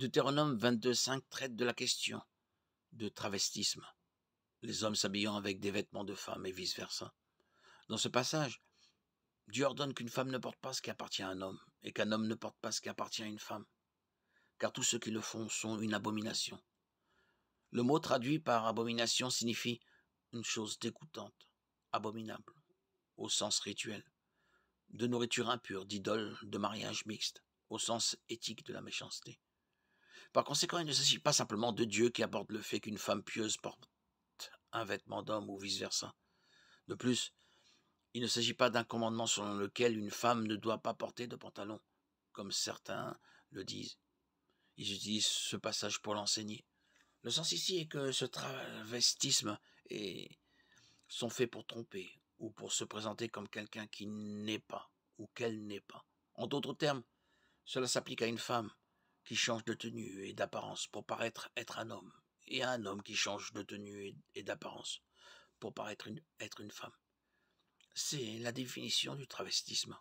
Deutéronome 22.5 traite de la question de travestisme, les hommes s'habillant avec des vêtements de femmes et vice-versa. Dans ce passage, Dieu ordonne qu'une femme ne porte pas ce qui appartient à un homme, et qu'un homme ne porte pas ce qui appartient à une femme, car tous ceux qui le font sont une abomination. Le mot traduit par abomination signifie une chose dégoûtante, abominable, au sens rituel, de nourriture impure, d'idole, de mariage mixte, au sens éthique de la méchanceté. Par conséquent, il ne s'agit pas simplement de Dieu qui aborde le fait qu'une femme pieuse porte un vêtement d'homme ou vice-versa. De plus, il ne s'agit pas d'un commandement selon lequel une femme ne doit pas porter de pantalon, comme certains le disent. Ils utilisent ce passage pour l'enseigner. Le sens ici est que ce travestisme est... sont faits pour tromper ou pour se présenter comme quelqu'un qui n'est pas ou qu'elle n'est pas. En d'autres termes, cela s'applique à une femme qui change de tenue et d'apparence pour paraître être un homme, et un homme qui change de tenue et d'apparence pour paraître être une femme. C'est la définition du travestissement.